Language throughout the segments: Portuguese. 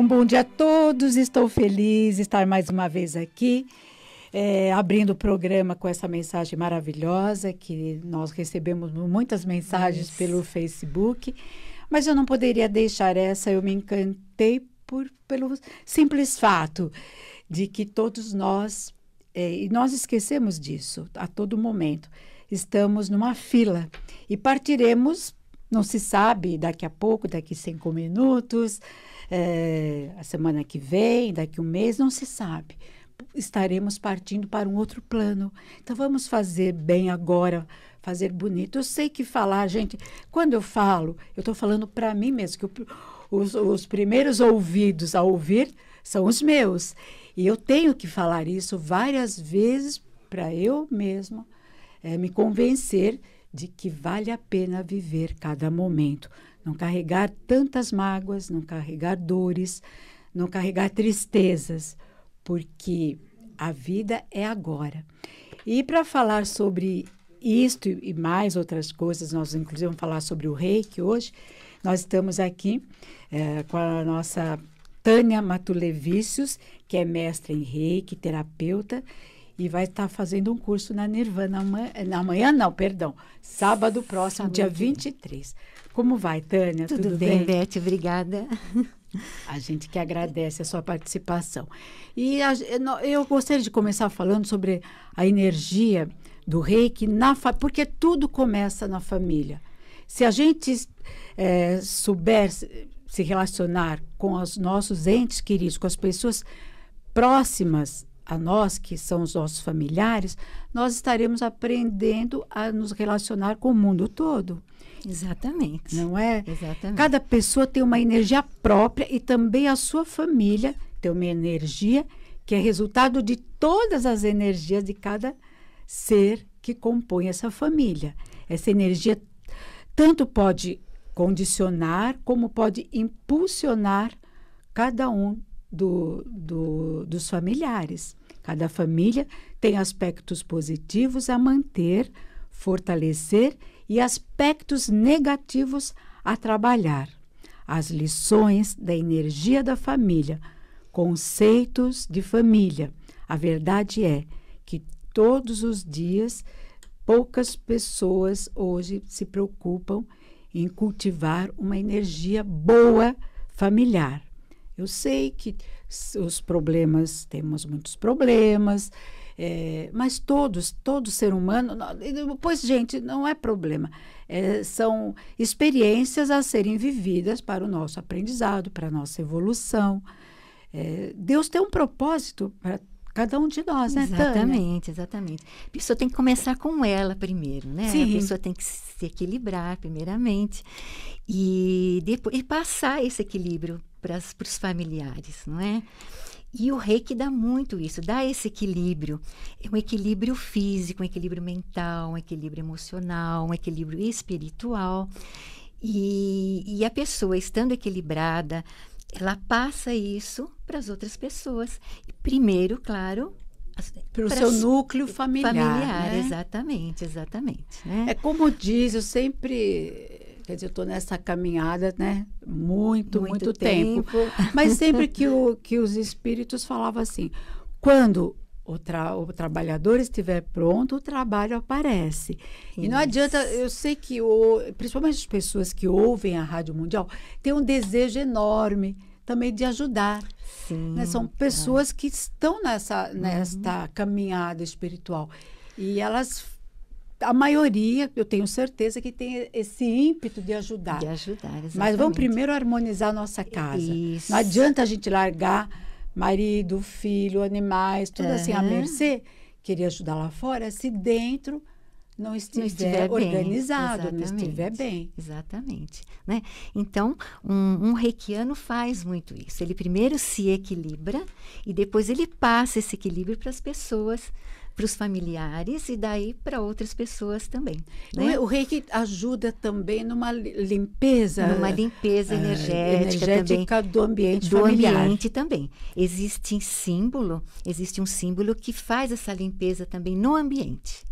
Um bom dia a todos, estou feliz de estar mais uma vez aqui, é, abrindo o programa com essa mensagem maravilhosa que nós recebemos muitas mensagens Isso. pelo Facebook, mas eu não poderia deixar essa, eu me encantei por, pelo simples fato de que todos nós, é, e nós esquecemos disso a todo momento, estamos numa fila e partiremos não se sabe daqui a pouco, daqui cinco minutos, é, a semana que vem, daqui um mês, não se sabe. Estaremos partindo para um outro plano. Então vamos fazer bem agora, fazer bonito. Eu sei que falar, gente, quando eu falo, eu estou falando para mim mesmo, que eu, os, os primeiros ouvidos a ouvir são os meus. E eu tenho que falar isso várias vezes para eu mesma é, me convencer de que vale a pena viver cada momento, não carregar tantas mágoas, não carregar dores, não carregar tristezas, porque a vida é agora. E para falar sobre isto e mais outras coisas, nós inclusive vamos falar sobre o reiki hoje. Nós estamos aqui é, com a nossa Tânia Matulevicius, que é mestra em reiki, terapeuta, e vai estar tá fazendo um curso na Nirvana amanhã, na manhã não, perdão, sábado próximo, sábado. dia 23. Como vai, Tânia? Tudo, Tudo bem, bem, Beth? Obrigada. A gente que agradece a sua participação. E a, eu gostaria de começar falando sobre a energia do reiki, na porque tudo começa na família. Se a gente é, souber se relacionar com os nossos entes queridos, com as pessoas próximas, a nós, que são os nossos familiares, nós estaremos aprendendo a nos relacionar com o mundo todo. Exatamente. Não é? Exatamente. Cada pessoa tem uma energia própria e também a sua família tem uma energia que é resultado de todas as energias de cada ser que compõe essa família. Essa energia tanto pode condicionar como pode impulsionar cada um do, do, dos familiares. Cada família tem aspectos positivos a manter, fortalecer e aspectos negativos a trabalhar. As lições da energia da família, conceitos de família. A verdade é que todos os dias poucas pessoas hoje se preocupam em cultivar uma energia boa familiar. Eu sei que os problemas, temos muitos problemas, é, mas todos, todo ser humano, pois, gente, não é problema. É, são experiências a serem vividas para o nosso aprendizado, para a nossa evolução. É, Deus tem um propósito para cada um de nós, né, Exatamente, Tânia? exatamente. A pessoa tem que começar com ela primeiro, né? Sim. A pessoa tem que se equilibrar primeiramente e depois e passar esse equilíbrio para os familiares, não é? E o reiki dá muito isso, dá esse equilíbrio. É um equilíbrio físico, um equilíbrio mental, um equilíbrio emocional, um equilíbrio espiritual. E, e a pessoa estando equilibrada, ela passa isso para as outras pessoas. primeiro, claro, para o seu núcleo familiar. Familiar, né? exatamente, exatamente. Né? É como diz, eu sempre Quer dizer, eu estou nessa caminhada, né? Muito, muito, muito tempo. tempo. Mas sempre que, o, que os espíritos falavam assim, quando o, tra o trabalhador estiver pronto, o trabalho aparece. Isso. E não adianta, eu sei que, o, principalmente as pessoas que ouvem a Rádio Mundial, têm um desejo enorme também de ajudar. Sim, né? São é. pessoas é. que estão nessa, uhum. nesta uhum. caminhada espiritual. E elas a maioria, eu tenho certeza, que tem esse ímpeto de ajudar. De ajudar, exatamente. Mas vamos primeiro harmonizar a nossa casa. Isso. Não adianta a gente largar marido, filho, animais, tudo uhum. assim à mercê, querer ajudar lá fora, se dentro não estiver, não estiver organizado, não estiver bem. Exatamente. Né? Então, um, um reikiano faz muito isso. Ele primeiro se equilibra e depois ele passa esse equilíbrio para as pessoas para os familiares e daí para outras pessoas também. Né? É? O reiki ajuda também numa limpeza, numa limpeza ah, energética, uh, energética também, do ambiente do familiar. ambiente também. Existe um símbolo, existe um símbolo que faz essa limpeza também no ambiente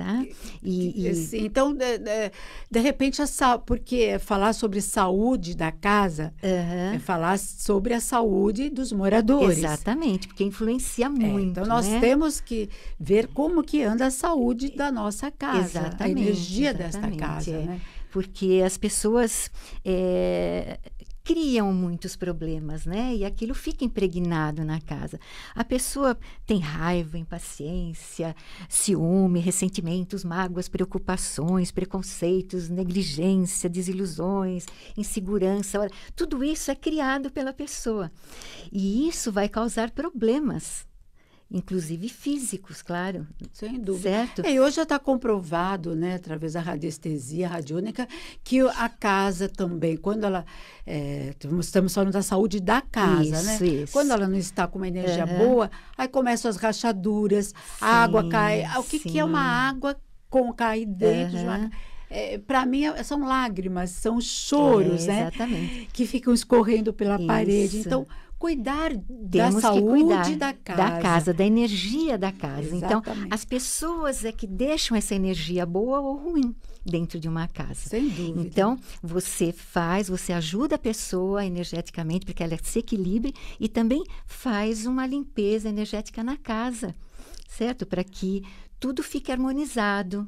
tá? E, e... Então, de, de, de, repente, a porque falar sobre saúde da casa uhum. é falar sobre a saúde dos moradores. Exatamente, porque influencia é, muito. É, então, nós né? temos que ver como que anda a saúde da nossa casa, exatamente, a energia exatamente, desta casa, é. né? Porque as pessoas é, criam muitos problemas, né? E aquilo fica impregnado na casa. A pessoa tem raiva, impaciência, ciúme, ressentimentos, mágoas, preocupações, preconceitos, negligência, desilusões, insegurança. Tudo isso é criado pela pessoa. E isso vai causar problemas inclusive físicos, claro. Sem dúvida. Certo? É, e hoje já está comprovado, né, através da radiestesia radiônica, que a casa também, quando ela. É, estamos falando da saúde da casa, né? isso, né? Isso. Quando ela não está com uma energia uhum. boa, aí começam as rachaduras, sim, a água cai. Ah, o que, que, é uma água com cair dentro uhum. de uma é, para mim é, são lágrimas, são é, choros, é, né? Que ficam escorrendo pela Isso. parede. Então, cuidar Temos da saúde cuidar da casa. Da casa, da energia da casa. Então, Exatamente. Então, as pessoas é que deixam essa energia boa ou ruim dentro de uma casa. Sem dúvida. Então, você faz, você ajuda a pessoa energeticamente para que ela se equilibre e também faz uma limpeza energética na casa, certo? Para que tudo fique harmonizado,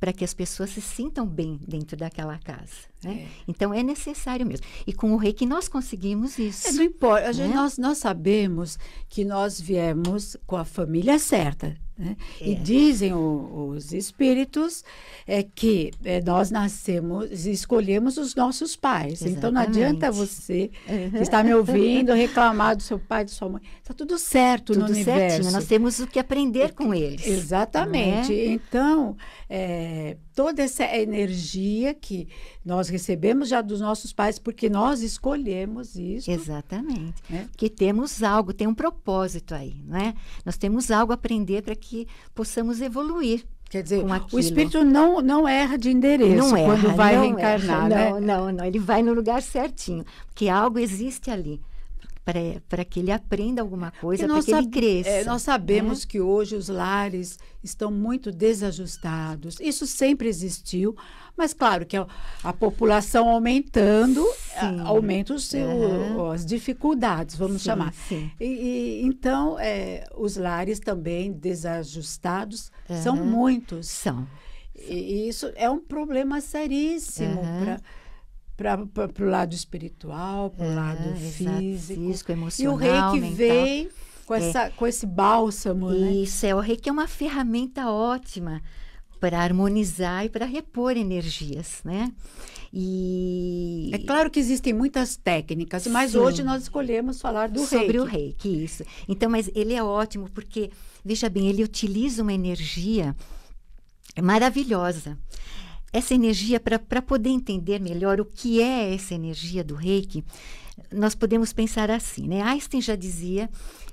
para que as pessoas se sintam bem dentro daquela casa. Né? É. Então é necessário mesmo. E com o reiki nós conseguimos isso. É, não importa. Né? Gente, nós, nós sabemos que nós viemos com a família certa. Né? É. E dizem o, os espíritos é, que é, nós nascemos escolhemos os nossos pais. Exatamente. Então não adianta você uhum. estar que está me ouvindo reclamar do seu pai, da sua mãe. Está tudo certo tudo no certinho. universo. Nós temos o que aprender com eles. Né? Exatamente. Então é, toda essa energia que nós recebemos já dos nossos pais, porque nós escolhemos isso. Exatamente. Né? Que temos algo, tem um propósito aí, não é? Nós temos algo a aprender para que possamos evoluir. Quer dizer, o espírito não, não erra de endereço não quando erra, vai não reencarnar, erra, né? Não, não, não. Ele vai no lugar certinho, porque algo existe ali para que ele aprenda alguma coisa, para que ele é, cresça. É, nós sabemos né? que hoje os lares estão muito desajustados. Isso sempre existiu, mas claro que a, a população aumentando, a, aumenta os uhum. as dificuldades, vamos sim, chamar. Sim. E, e então, é, os lares também desajustados uhum. são muitos. São. E isso é um problema seríssimo uhum para o lado espiritual, para o é, lado físico. físico, emocional. E o rei que vem com, é. essa, é, com esse bálsamo. Né? Isso, né? é, o rei que é uma ferramenta ótima para harmonizar e para repor energias, né? E... É claro que existem muitas técnicas, mas Sim. hoje nós escolhemos falar do Sobre reiki. Sobre o que isso. Então, mas ele é ótimo porque, veja bem, ele utiliza uma energia maravilhosa essa energia, para poder entender melhor o que é essa energia do reiki, nós podemos pensar assim, né? Einstein já dizia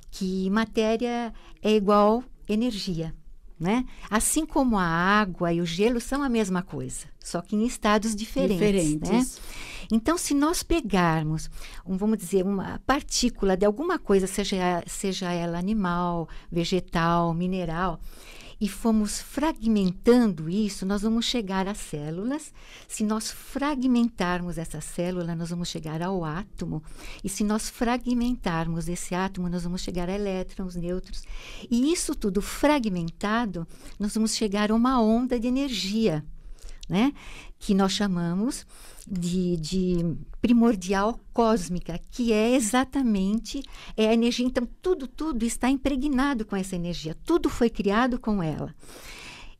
que matéria é igual energia, né? Assim como a água e o gelo são a mesma coisa, só que em estados diferentes, né? diferentes. Né? Então, se nós pegarmos, um, vamos dizer, uma partícula de alguma coisa, seja, seja ela animal, vegetal, mineral, e fomos fragmentando isso, nós vamos chegar às células. Se nós fragmentarmos essa célula, nós vamos chegar ao átomo. E se nós fragmentarmos esse átomo, nós vamos chegar a elétrons, nêutrons. E isso tudo fragmentado, nós vamos chegar a uma onda de energia, né? Que nós chamamos de, de primordial cósmica, que é exatamente é a energia. Então, tudo, tudo está impregnado com essa energia, tudo foi criado com ela.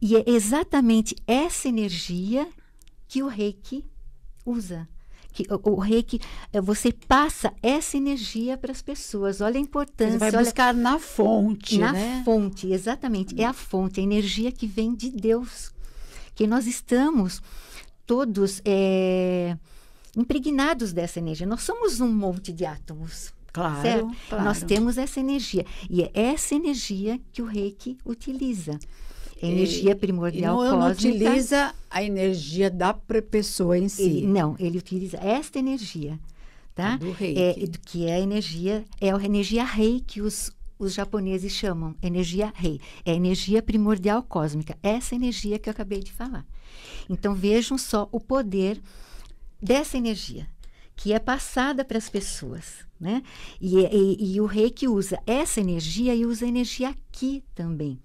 E é exatamente essa energia que o reiki usa. Que, o, o reiki, eh, você passa essa energia para as pessoas. Olha a importância. Você vai olha, buscar na fonte. Na né? fonte, exatamente. É a fonte, a energia que vem de Deus. Que nós estamos todos. É, impregnados dessa energia. Nós somos um monte de átomos. Claro, claro, Nós temos essa energia. E é essa energia que o reiki utiliza. energia e, primordial e não, cósmica. Não utiliza a energia da pessoa em si. Ele, não, ele utiliza esta energia. Tá? Do reiki. É, que é a energia, é a energia rei que os, os japoneses chamam energia rei. É a energia primordial cósmica. Essa energia que eu acabei de falar. Então vejam só o poder dessa energia que é passada para as pessoas, né? E, e, e o reiki usa essa energia e usa energia aqui também,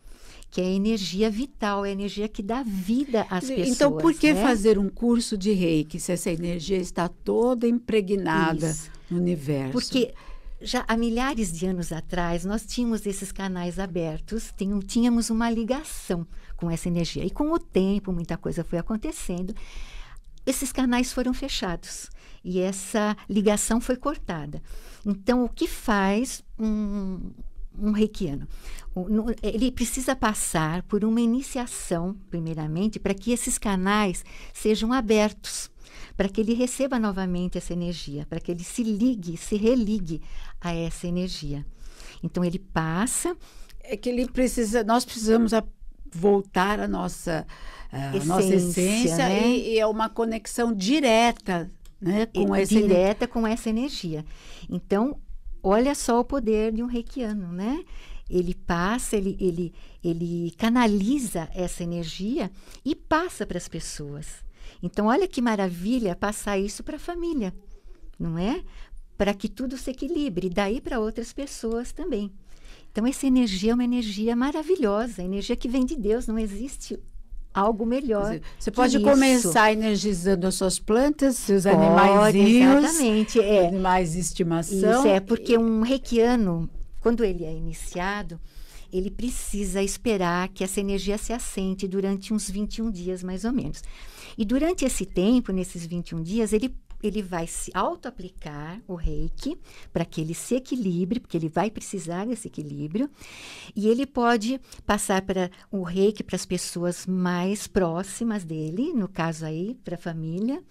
que é a energia vital, é a energia que dá vida às pessoas. Então, por que né? fazer um curso de reiki se essa energia está toda impregnada Isso. no universo? Porque já há milhares de anos atrás nós tínhamos esses canais abertos, tínhamos uma ligação com essa energia. E com o tempo, muita coisa foi acontecendo esses canais foram fechados e essa ligação foi cortada. Então, o que faz um, um reikiano? Ele precisa passar por uma iniciação, primeiramente, para que esses canais sejam abertos para que ele receba novamente essa energia, para que ele se ligue, se religue a essa energia. Então ele passa. É que ele precisa, nós precisamos voltar a nossa, essência, nossa essência né? e, e é uma conexão direta né? Com essa direta com essa energia. Então, olha só o poder de um reikiano, né? Ele passa, ele, ele, ele canaliza essa energia e passa para as pessoas. Então, olha que maravilha passar isso para a família, não é? Para que tudo se equilibre, daí para outras pessoas também. Então, essa energia é uma energia maravilhosa, energia que vem de Deus, não existe algo melhor. Você pode isso. começar energizando as suas plantas, seus animais. Exatamente. É. Animais de estimação. Isso é, porque um reikiano, quando ele é iniciado, ele precisa esperar que essa energia se assente durante uns 21 dias, mais ou menos. E durante esse tempo, nesses 21 dias, ele ele vai se auto-aplicar o reiki para que ele se equilibre, porque ele vai precisar desse equilíbrio. E ele pode passar para o reiki para as pessoas mais próximas dele, no caso aí, para a família,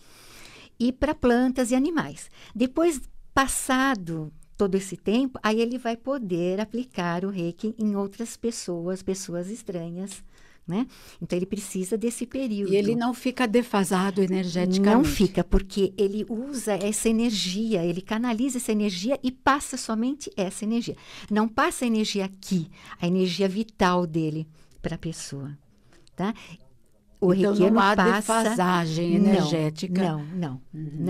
e para plantas e animais. Depois, passado todo esse tempo, aí ele vai poder aplicar o reiki em outras pessoas, pessoas estranhas né? Então ele precisa desse período. E ele não fica defasado energeticamente. Não fica, porque ele usa essa energia, ele canaliza essa energia e passa somente essa energia. Não passa a energia aqui, a energia vital dele para a pessoa, tá? O então, não há passa... defasagem energética. Não, não, não,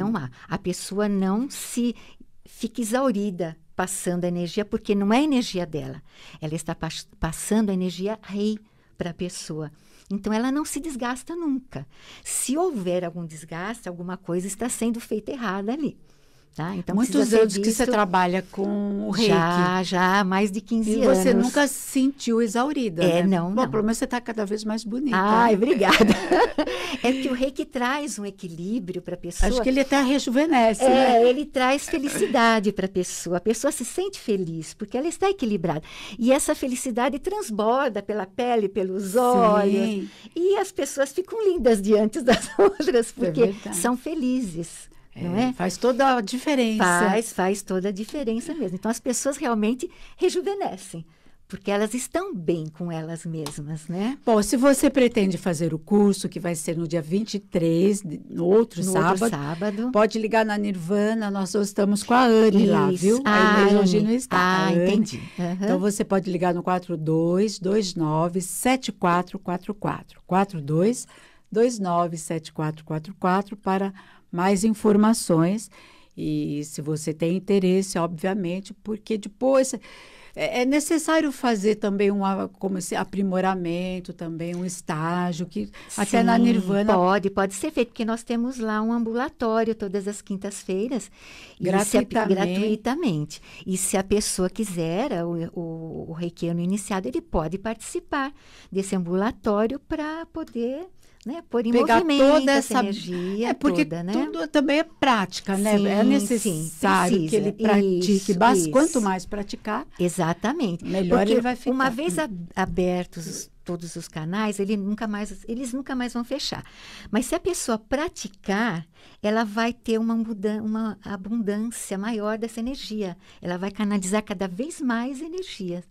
uhum. não há. A pessoa não se fica exaurida passando a energia, porque não é a energia dela. Ela está passando a energia rei para a pessoa. Então, ela não se desgasta nunca. Se houver algum desgaste, alguma coisa está sendo feita errada ali. Tá? Então, Muitos anos que você trabalha com o reiki. Já, já, mais de 15 anos. E você nunca se sentiu exaurida, é, né? Não, Bom, não. pelo menos você está cada vez mais bonita. Né? Ai, obrigada. é que o reiki traz um equilíbrio para a pessoa. Acho que ele até rejuvenesce, é, né? ele traz felicidade para a pessoa. A pessoa se sente feliz, porque ela está equilibrada. E essa felicidade transborda pela pele, pelos olhos. Sim. E as pessoas ficam lindas diante das outras, porque é são felizes não é, é? Faz toda a diferença. Faz, faz toda a diferença mesmo. Então as pessoas realmente rejuvenescem porque elas estão bem com elas mesmas, né? Bom, se você pretende fazer o curso, que vai ser no dia 23, no outro, no sábado, outro sábado, pode ligar na Nirvana, nós estamos com a Anne lá, viu? A ah, a Inês não está. Ah, entendi. Uhum. Então, você pode ligar no 4229-7444, 4229-7444 para mais informações. E se você tem interesse, obviamente, porque depois é, é necessário fazer também um como esse aprimoramento, também um estágio que Sim, até na Nirvana pode pode ser feito porque nós temos lá um ambulatório todas as quintas-feiras gratuitamente. gratuitamente. e se a pessoa quiser o, o, o iniciado ele pode participar desse ambulatório para poder né? Por em pegar toda essa, essa energia é porque toda, né? tudo também é prática né sim, é necessário sim, que ele pratique isso, quanto mais praticar exatamente melhor porque ele vai ficar uma vez abertos todos os canais ele nunca mais eles nunca mais vão fechar mas se a pessoa praticar ela vai ter uma, uma abundância maior dessa energia ela vai canalizar cada vez mais energia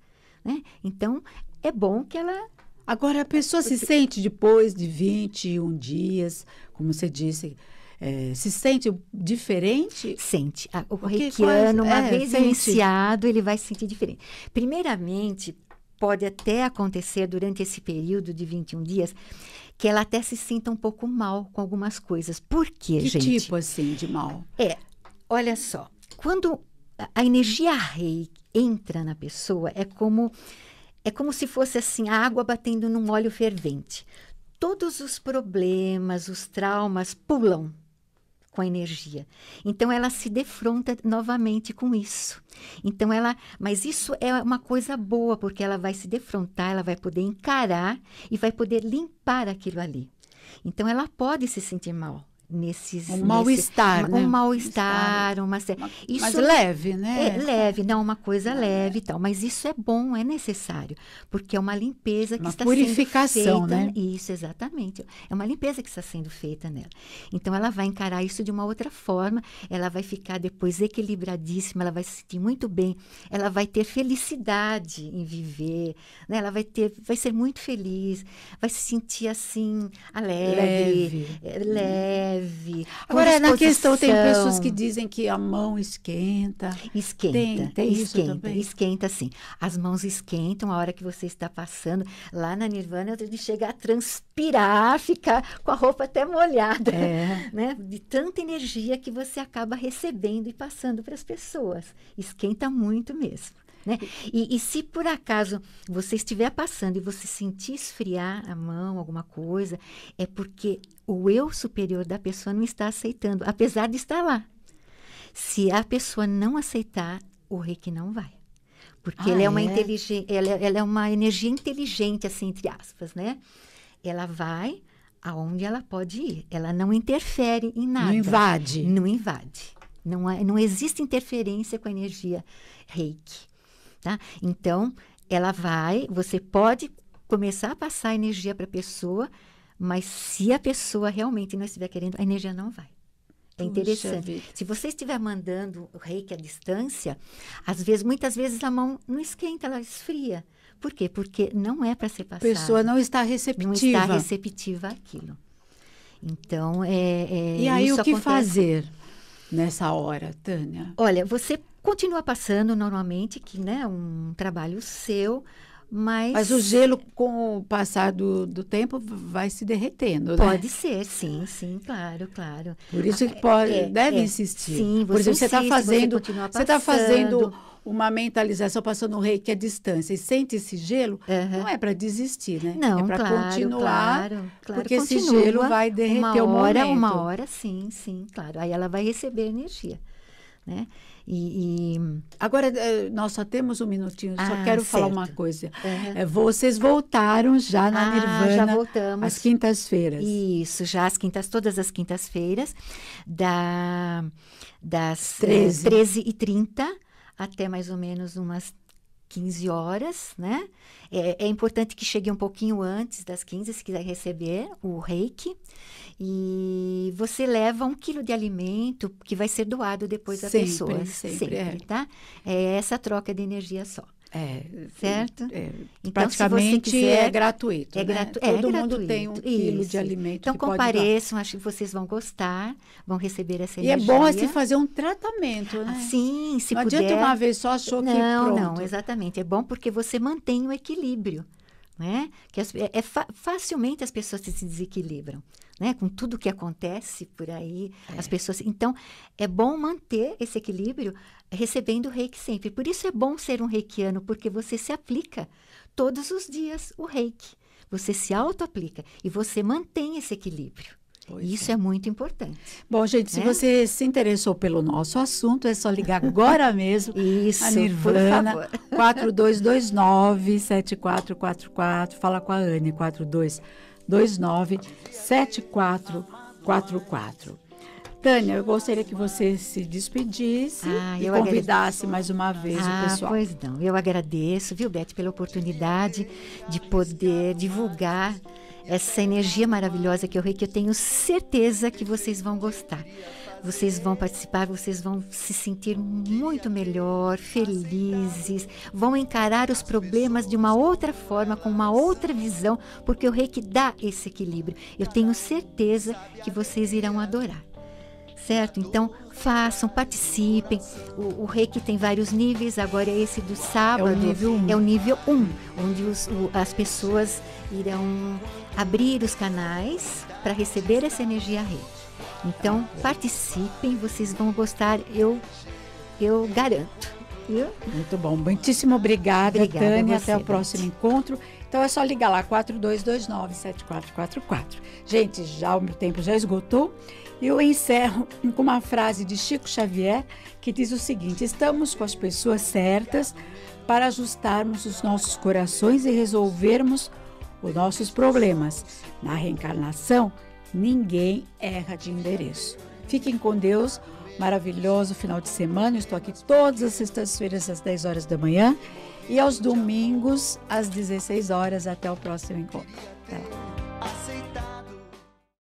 né? então é bom que ela Agora, a pessoa se sente depois de 21 dias, como você disse, é, se sente diferente? Sente. Ah, o reikiano, uma é, vez sente. iniciado, ele vai se sentir diferente. Primeiramente, pode até acontecer durante esse período de 21 dias que ela até se sinta um pouco mal com algumas coisas. Por quê, que gente? Que tipo, assim, de mal? É, olha só. Quando a energia rei entra na pessoa, é como é como se fosse assim a água batendo num óleo fervente. Todos os problemas, os traumas pulam com a energia. Então ela se defronta novamente com isso. Então ela, mas isso é uma coisa boa porque ela vai se defrontar, ela vai poder encarar e vai poder limpar aquilo ali. Então ela pode se sentir mal, nesses um mal-estar, nesse, né? Um mal-estar, uma Isso mas leve, né? É leve, não uma coisa leve e tal, mas isso é bom, é necessário, porque é uma limpeza que uma está purificação, sendo feita, né? Isso exatamente. É uma limpeza que está sendo feita nela. Então ela vai encarar isso de uma outra forma, ela vai ficar depois equilibradíssima, ela vai se sentir muito bem, ela vai ter felicidade em viver, né? Ela vai ter vai ser muito feliz, vai se sentir assim alegre, leve, eh, leve leve. Agora, na questão, tem pessoas que dizem que a mão esquenta. Esquenta, tem, tem esquenta, esquenta sim. As mãos esquentam a hora que você está passando. Lá na Nirvana, de chegar a transpirar, ficar com a roupa até molhada, é. né? De tanta energia que você acaba recebendo e passando para as pessoas. Esquenta muito mesmo. Né? E, e, se por acaso você estiver passando e você sentir esfriar a mão, alguma coisa, é porque o eu superior da pessoa não está aceitando, apesar de estar lá. Se a pessoa não aceitar, o reiki não vai. Porque ah, ela é, é? uma inteligente, ela, é, ela, é uma energia inteligente, assim, entre aspas, né? Ela vai aonde ela pode ir. Ela não interfere em nada. Não invade. Não invade. Não, é, não existe interferência com a energia reiki. Tá? Então, ela vai, você pode começar a passar energia para a pessoa mas se a pessoa realmente não estiver querendo, a energia não vai. É interessante. Se você estiver mandando o reiki à distância, às vezes, muitas vezes a mão não esquenta, ela esfria. Por quê? Porque não é para ser passada. A pessoa não está receptiva. Não está receptiva àquilo. Então, é. é e aí, o que acontece... fazer nessa hora, Tânia? Olha, você continua passando normalmente, que é né, um trabalho seu, mas, Mas o gelo, com o passar do, do tempo, vai se derretendo, né? Pode ser, sim, sim, claro, claro. Por isso ah, que pode, é, deve é, insistir. Sim, você Por exemplo, você está fazendo, você está fazendo uma mentalização passando o reiki à distância e sente esse gelo, uhum. não é para desistir, né? Não, é para claro, continuar, claro, claro, porque continua, esse gelo vai derreter uma hora, uma hora, sim, sim, claro. Aí ela vai receber energia. Né? E, e, Agora, eh, nós só temos um minutinho, ah, só quero certo. falar uma coisa. Uhum. Vocês voltaram já na ah, Nirvana. Já voltamos. Às quintas-feiras. Isso, já as quintas, todas as quintas-feiras, da, das 13h30 eh, até mais ou menos umas 15 horas, né? É, é, importante que chegue um pouquinho antes das 15, se quiser receber o reiki. E você leva um quilo de alimento que vai ser doado depois da sempre, Sempre, sempre é. tá? É essa troca de energia só. É, certo? É, então, praticamente é quiser, é gratuito. É, né? gratu né? Todo é gratuito, mundo tem um isso. quilo de alimento. Então compareçam, acho que vocês vão gostar, vão receber essa energia. E é bom assim fazer um tratamento, né? Sim, se não puder. Não adianta uma vez só achou não, que pronto. Não, não, exatamente. É bom porque você mantém o equilíbrio, né? Que as, é, é facilmente as pessoas se desequilibram né, com tudo que acontece por aí, é. as pessoas. Então, é bom manter esse equilíbrio recebendo reiki sempre. Por isso é bom ser um reikiano, porque você se aplica todos os dias o reiki. Você se auto-aplica e você mantém esse equilíbrio. Pois Isso é. é. muito importante. Bom, gente, né? se você se interessou pelo nosso assunto, é só ligar agora mesmo. Isso, a Nirvana, 4229-7444. Fala com a Anne, 4229 297444. Tânia, eu gostaria que você se despedisse ah, e convidasse agradeço. mais uma vez ah, o pessoal. Pois não, eu agradeço, viu, Beth, pela oportunidade de poder divulgar essa energia maravilhosa que eu rei, que eu tenho certeza que vocês vão gostar. Vocês vão participar, vocês vão se sentir muito melhor, felizes, vão encarar os problemas de uma outra forma, com uma outra visão, porque o reiki dá esse equilíbrio. Eu tenho certeza que vocês irão adorar certo? Então façam, participem. O, o reiki tem vários níveis, agora é esse do sábado. É o nível 1. Um. É o nível 1, um, onde os, o, as pessoas irão abrir os canais para receber essa energia reiki. Então, participem, vocês vão gostar, eu, eu garanto. Muito bom, muitíssimo obrigada, obrigada Tânia. Você, até o próximo encontro. Então é só ligar lá, 4229-7444. Gente, já o meu tempo já esgotou. E eu encerro com uma frase de Chico Xavier que diz o seguinte: Estamos com as pessoas certas para ajustarmos os nossos corações e resolvermos os nossos problemas. Na reencarnação, ninguém erra de endereço. Fiquem com Deus, maravilhoso final de semana. Eu estou aqui todas as sextas-feiras às 10 horas da manhã e aos domingos às 16 horas. Até o próximo encontro. Até lá.